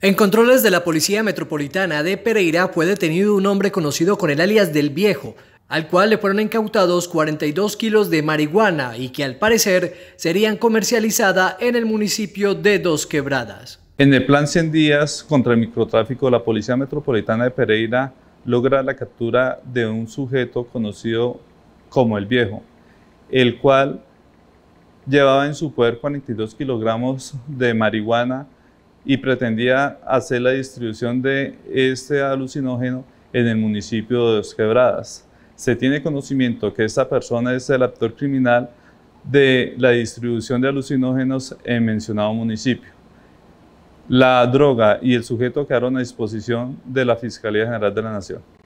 En controles de la Policía Metropolitana de Pereira fue detenido un hombre conocido con el alias del Viejo, al cual le fueron incautados 42 kilos de marihuana y que al parecer serían comercializada en el municipio de Dos Quebradas. En el plan 100 días contra el microtráfico, la Policía Metropolitana de Pereira logra la captura de un sujeto conocido como el Viejo, el cual llevaba en su cuerpo 42 kilogramos de marihuana y pretendía hacer la distribución de este alucinógeno en el municipio de los Quebradas. Se tiene conocimiento que esta persona es el actor criminal de la distribución de alucinógenos en mencionado municipio. La droga y el sujeto quedaron a disposición de la Fiscalía General de la Nación.